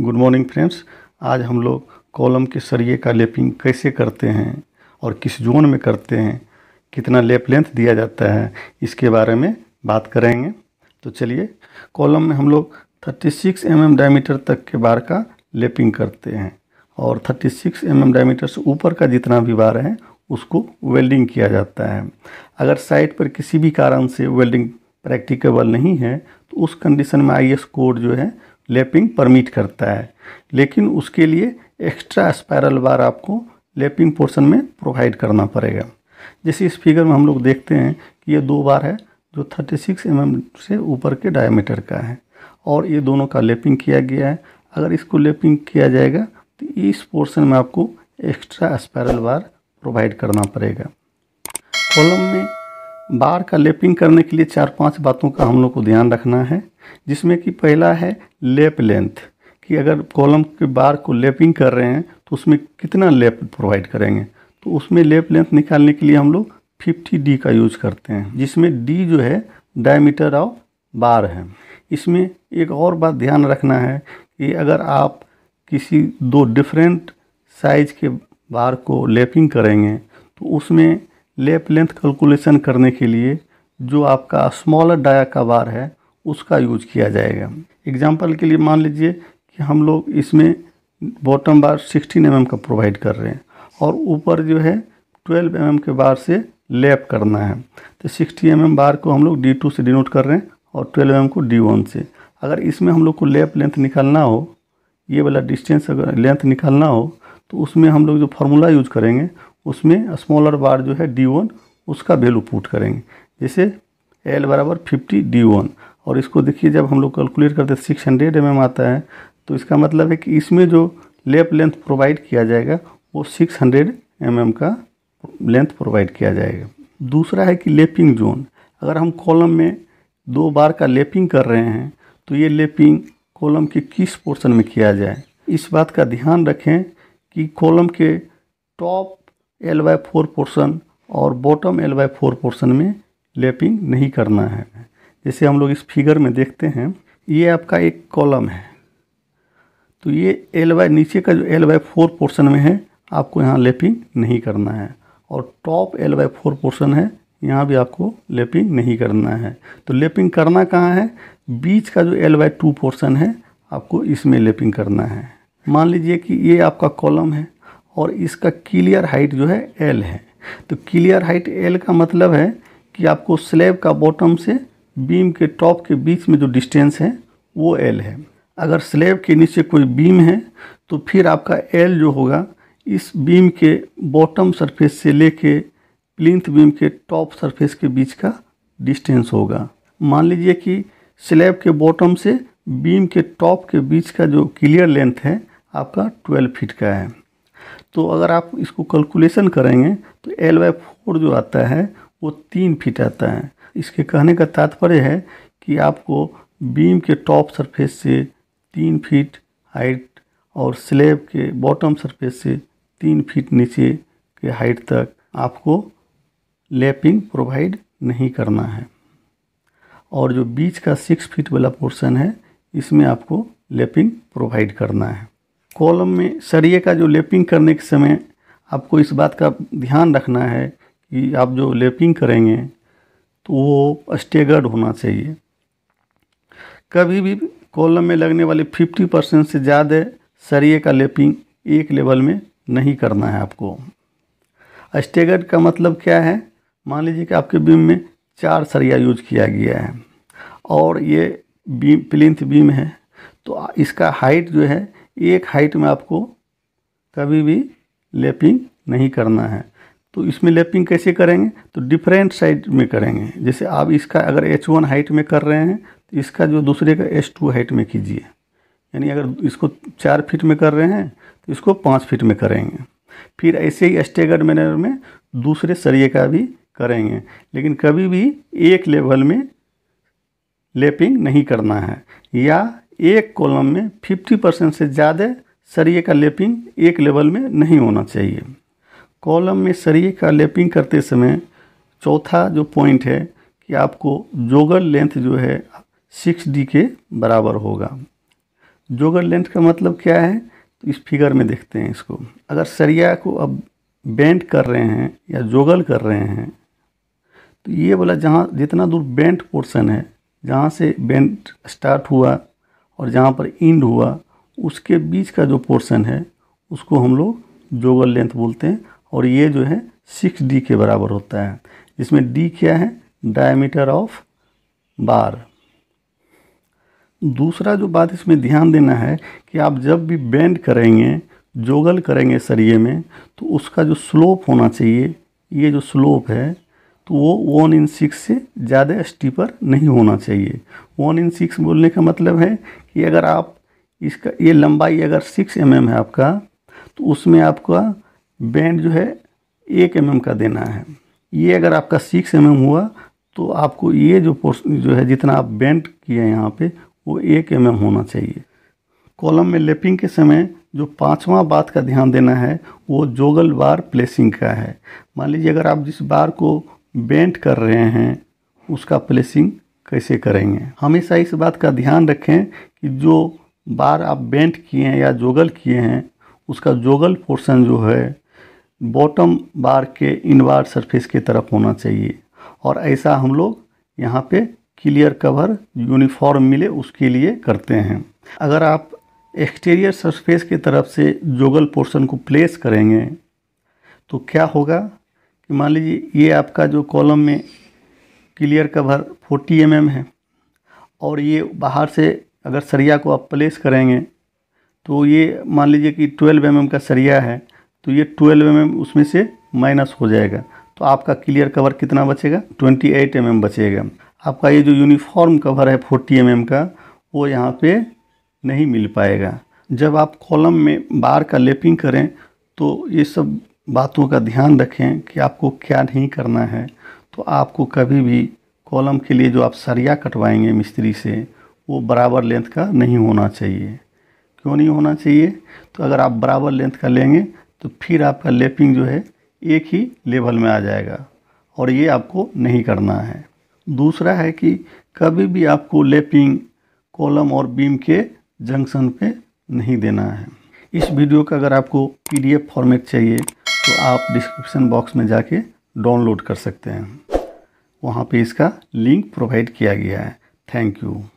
good morning friends आज हम लोग कॉलम के सरिये का लेपिंग कैसे करते हैं और किस जोन में करते हैं कितना लेप लेंथ दिया जाता है इसके बारे में बात करेंगे तो चलिए कॉलम में हम लोग 36 सिक्स mm डायमीटर तक के बार का लेपिंग करते हैं और 36 सिक्स mm डायमीटर से ऊपर का जितना भी बार है उसको वेल्डिंग किया जाता है अगर साइट पर किसी भी कारण से वेल्डिंग प्रैक्टिकेबल नहीं है तो उस कंडीशन में आई कोड जो है लेपिंग परमिट करता है लेकिन उसके लिए एक्स्ट्रा स्पायरल बार आपको लेपिंग पोर्शन में प्रोवाइड करना पड़ेगा जैसे इस फिगर में हम लोग देखते हैं कि ये दो बार है जो 36 सिक्स mm से ऊपर के डायमीटर का है और ये दोनों का लेपिंग किया गया है अगर इसको लेपिंग किया जाएगा तो इस पोर्शन में आपको एक्स्ट्रा स्पायरल बार प्रोवाइड करना पड़ेगा कॉलम में बार का लेपिंग करने के लिए चार पांच बातों का हम लोग को ध्यान रखना है जिसमें कि पहला है लेप लेंथ कि अगर कॉलम के बार को लेपिंग कर रहे हैं तो उसमें कितना लेप प्रोवाइड करेंगे तो उसमें लेप लेंथ निकालने के लिए हम लोग फिफ्टी डी का यूज करते हैं जिसमें डी जो है डायमीटर ऑफ बार है इसमें एक और बात ध्यान रखना है कि अगर आप किसी दो डिफरेंट साइज के बार को लेपिंग करेंगे तो उसमें लेप लेंथ कैलकुलेशन करने के लिए जो आपका स्मॉलर डाया का बार है उसका यूज किया जाएगा एग्जाम्पल के लिए मान लीजिए कि हम लोग इसमें बॉटम बार सिक्सटीन एम का प्रोवाइड कर रहे हैं और ऊपर जो है ट्वेल्व एम mm के बार से लेप करना है तो सिक्सटी एम बार को हम लोग डी टू से डिनोट कर रहे हैं और ट्वेल्व एम mm को डी वन से अगर इसमें हम लोग को लेप लेंथ निकालना हो ये वाला डिस्टेंस अगर लेंथ निकालना हो तो उसमें हम लोग जो फार्मूला यूज करेंगे उसमें स्मॉलर बार जो है डी वन उसका वैल्यू पुट करेंगे जैसे एल बराबर फिफ्टी डी वन और इसको देखिए जब हम लोग कैलकुलेट करते हैं सिक्स हंड्रेड एम एम आता है तो इसका मतलब है कि इसमें जो लेप लेंथ प्रोवाइड किया जाएगा वो सिक्स हंड्रेड एम एम का लेंथ प्रोवाइड किया जाएगा दूसरा है कि लेपिंग जोन अगर हम कॉलम में दो बार का लेपिंग कर रहे हैं तो ये लेपिंग कॉलम के किस पोर्शन में किया जाए इस बात का ध्यान रखें कि कॉलम के top L by four portion और bottom L by four portion में लेपिंग नहीं करना है जैसे हम लोग इस फिगर में देखते हैं ये आपका एक कॉलम है तो ये एल वाई नीचे का जो एल वाई फोर पोर्सन में है आपको यहाँ लेपिंग नहीं करना है और top L by four portion है यहाँ भी आपको लेपिंग नहीं करना है तो लेपिंग करना कहाँ है बीच का जो एल वाई टू पोर्सन है आपको इसमें लेपिंग करना है मान लीजिए कि ये आपका कॉलम है और इसका क्लियर हाइट जो है एल है तो क्लियर हाइट एल का मतलब है कि आपको स्लेब का बॉटम से बीम के टॉप के बीच में जो डिस्टेंस है वो एल है अगर स्लेब के नीचे कोई बीम है तो फिर आपका एल जो होगा इस बीम के बॉटम सरफेस से लेके प्लिंथ बीम के टॉप सरफेस के बीच का डिस्टेंस होगा मान लीजिए कि स्लेब के बॉटम से बीम के टॉप के बीच का जो क्लियर लेंथ है आपका 12 फीट का है तो अगर आप इसको कैलकुलेशन करेंगे तो एल वाई फोर जो आता है वो तीन फीट आता है इसके कहने का तात्पर्य है कि आपको बीम के टॉप सरफेस से तीन फीट हाइट और स्लेब के बॉटम सरफेस से तीन फीट नीचे के हाइट तक आपको लैपिंग प्रोवाइड नहीं करना है और जो बीच का सिक्स फीट वाला पोर्शन है इसमें आपको लेपिंग प्रोवाइड करना है कॉलम में सरिये का जो लेपिंग करने के समय आपको इस बात का ध्यान रखना है कि आप जो लेपिंग करेंगे तो वो स्टेगर्ड होना चाहिए कभी भी कॉलम में लगने वाले 50 परसेंट से ज़्यादा सरिये का लेपिंग एक लेवल में नहीं करना है आपको स्टेगर्ड का मतलब क्या है मान लीजिए कि आपके बीम में चार सरिया यूज किया गया है और ये बीम प्लिंथ बीम है तो इसका हाइट जो है एक हाइट में आपको कभी भी लेपिंग नहीं करना है तो इसमें लैपिंग कैसे करेंगे तो डिफरेंट साइड में करेंगे जैसे आप इसका अगर एच वन हाइट में कर रहे हैं तो इसका जो दूसरे का एच टू हाइट में कीजिए यानी अगर इसको चार फीट में कर रहे हैं तो इसको पाँच फीट में करेंगे फिर ऐसे ही स्टेगर्ड मैनर में दूसरे सरिये का भी करेंगे लेकिन कभी भी एक लेवल में लेपिंग नहीं करना है या एक कॉलम में 50 परसेंट से ज़्यादा सरिये का लेपिंग एक लेवल में नहीं होना चाहिए कॉलम में सरिये का लेपिंग करते समय चौथा जो पॉइंट है कि आपको जोगर लेंथ जो है सिक्स डी के बराबर होगा जोगर लेंथ का मतलब क्या है तो इस फिगर में देखते हैं इसको अगर सरिया को अब बेंड कर रहे हैं या जोगल कर रहे हैं तो ये वाला जहाँ जितना दूर बेंट पोर्शन है जहाँ से बेंट स्टार्ट हुआ और जहाँ पर इंड हुआ उसके बीच का जो पोर्शन है उसको हम लोग जोगल लेंथ बोलते हैं और ये जो है सिक्स डी के बराबर होता है इसमें डी क्या है डायमीटर ऑफ बार दूसरा जो बात इसमें ध्यान देना है कि आप जब भी बेंड करेंगे जोगल करेंगे सरिये में तो उसका जो स्लोप होना चाहिए ये जो स्लोप है तो वो वन इन सिक्स से ज़्यादा स्टीपर नहीं होना चाहिए वन इन सिक्स बोलने का मतलब है कि अगर आप इसका ये लंबाई अगर सिक्स एम mm है आपका तो उसमें आपका बैंड जो है एक एम का देना है ये अगर आपका सिक्स एम हुआ तो आपको ये जो पोर्सन जो है जितना आप बेंड किए हैं यहाँ पे वो एक एम होना चाहिए कॉलम में लेपिंग के समय जो पांचवा बात का ध्यान देना है वो जोगल बार प्लेसिंग का है मान लीजिए अगर आप जिस बार को बेंट कर रहे हैं उसका प्लेसिंग कैसे करेंगे हमेशा इस बात का ध्यान रखें कि जो बार आप बेंट किए हैं या जोगल किए हैं उसका जोगल पोर्शन जो है बॉटम बार के बार सरफेस की तरफ होना चाहिए और ऐसा हम लोग यहाँ पे क्लियर कवर यूनिफॉर्म मिले उसके लिए करते हैं अगर आप एक्सटीरियर सरफेस की तरफ से जोगल पोर्शन को प्लेस करेंगे तो क्या होगा कि मान लीजिए ये आपका जो कॉलम में क्लियर कवर 40 एम mm है और ये बाहर से अगर सरिया को आप प्लेस करेंगे तो ये मान लीजिए कि 12 एम mm का सरिया है तो ये ट्वेल्व एम mm उसमें से माइनस हो जाएगा तो आपका क्लियर कवर कितना बचेगा ट्वेंटी एट एम बचेगा आपका ये जो यूनिफॉर्म कवर है फोर्टी एम mm का वो यहाँ पे नहीं मिल पाएगा जब आप कॉलम में बार का लेपिंग करें तो ये सब बातों का ध्यान रखें कि आपको क्या नहीं करना है तो आपको कभी भी कॉलम के लिए जो आप सरिया कटवाएंगे मिस्त्री से वो बराबर लेंथ का नहीं होना चाहिए क्यों नहीं होना चाहिए तो अगर आप बराबर लेंथ का लेंगे तो फिर आपका लेपिंग जो है एक ही लेवल में आ जाएगा और ये आपको नहीं करना है दूसरा है कि कभी भी आपको लेपिंग कॉलम और बीम के जंक्शन पे नहीं देना है इस वीडियो का अगर आपको पीडीएफ फॉर्मेट चाहिए तो आप डिस्क्रिप्शन बॉक्स में जाके डाउनलोड कर सकते हैं वहाँ पे इसका लिंक प्रोवाइड किया गया है थैंक यू